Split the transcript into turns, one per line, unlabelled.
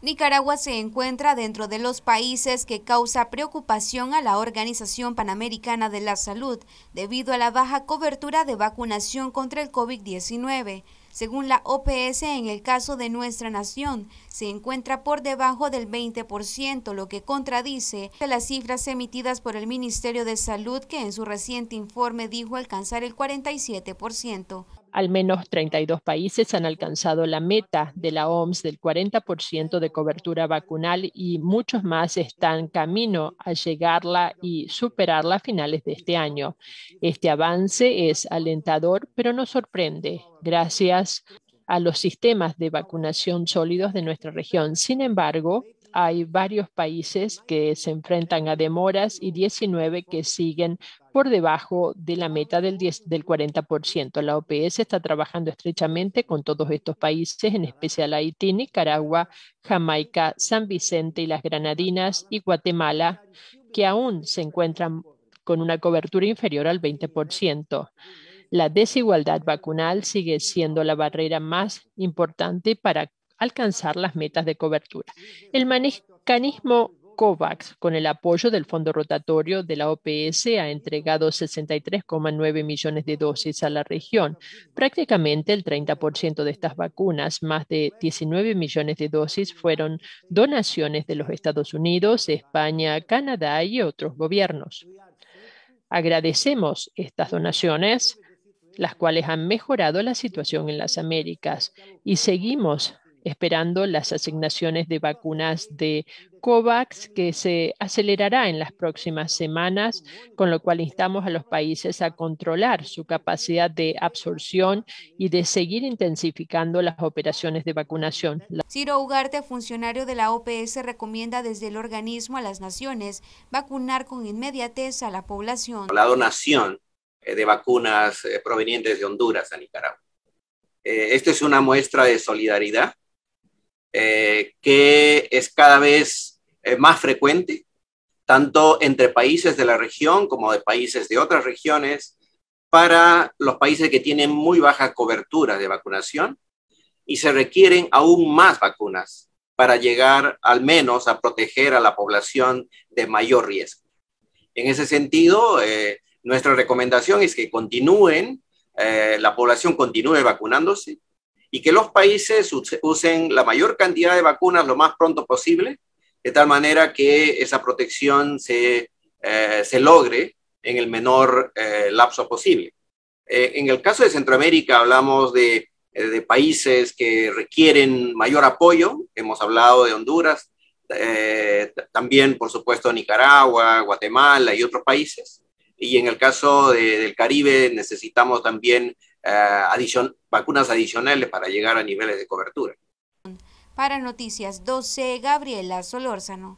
Nicaragua se encuentra dentro de los países que causa preocupación a la Organización Panamericana de la Salud debido a la baja cobertura de vacunación contra el COVID-19. Según la OPS, en el caso de nuestra nación, se encuentra por debajo del 20%, lo que contradice las cifras emitidas por el Ministerio de Salud, que en su reciente informe dijo alcanzar el 47%.
Al menos 32 países han alcanzado la meta de la OMS del 40% de cobertura vacunal y muchos más están camino a llegarla y superarla a finales de este año. Este avance es alentador, pero no sorprende. Gracias a los sistemas de vacunación sólidos de nuestra región. Sin embargo, hay varios países que se enfrentan a demoras y 19 que siguen por debajo de la meta del, 40%. La OPS está trabajando estrechamente con todos estos países, en especial Haití, Nicaragua, Jamaica, San Vicente y las Granadinas y Guatemala, que aún se encuentran con una cobertura inferior al 20%. La desigualdad vacunal sigue siendo la barrera más importante para alcanzar las metas de cobertura. El mecanismo COVAX, con el apoyo del Fondo Rotatorio de la OPS, ha entregado 63,9 millones de dosis a la región. Prácticamente el 30% de estas vacunas, más de 19 millones de dosis, fueron donaciones de los Estados Unidos, España, Canadá y otros gobiernos. Agradecemos estas donaciones las cuales han mejorado la situación en las Américas y seguimos esperando las asignaciones de vacunas de COVAX que se acelerará en las próximas semanas, con lo cual instamos a los países a controlar su capacidad de absorción y de seguir intensificando las operaciones de vacunación.
Ciro Ugarte, funcionario de la OPS, recomienda desde el organismo a las naciones vacunar con inmediatez a la población. La donación
eh, de vacunas eh, provenientes de Honduras a Nicaragua. Eh, Esta es una muestra de solidaridad eh, que es cada vez eh, más frecuente, tanto entre países de la región como de países de otras regiones, para los países que tienen muy baja cobertura de vacunación y se requieren aún más vacunas para llegar al menos a proteger a la población de mayor riesgo. En ese sentido, eh, nuestra recomendación es que continúen, la población continúe vacunándose, y que los países usen la mayor cantidad de vacunas lo más pronto posible, de tal manera que esa protección se, eh, se logre en el menor eh, lapso posible. Eh, en el caso de Centroamérica hablamos de, de, países que requieren mayor apoyo, hemos hablado de Honduras, también por supuesto Nicaragua, Guatemala y otros países. Y en el caso del Caribe necesitamos también eh, adición vacunas adicionales para llegar a niveles de cobertura.
Para Noticias 12, Gabriela Solórzano.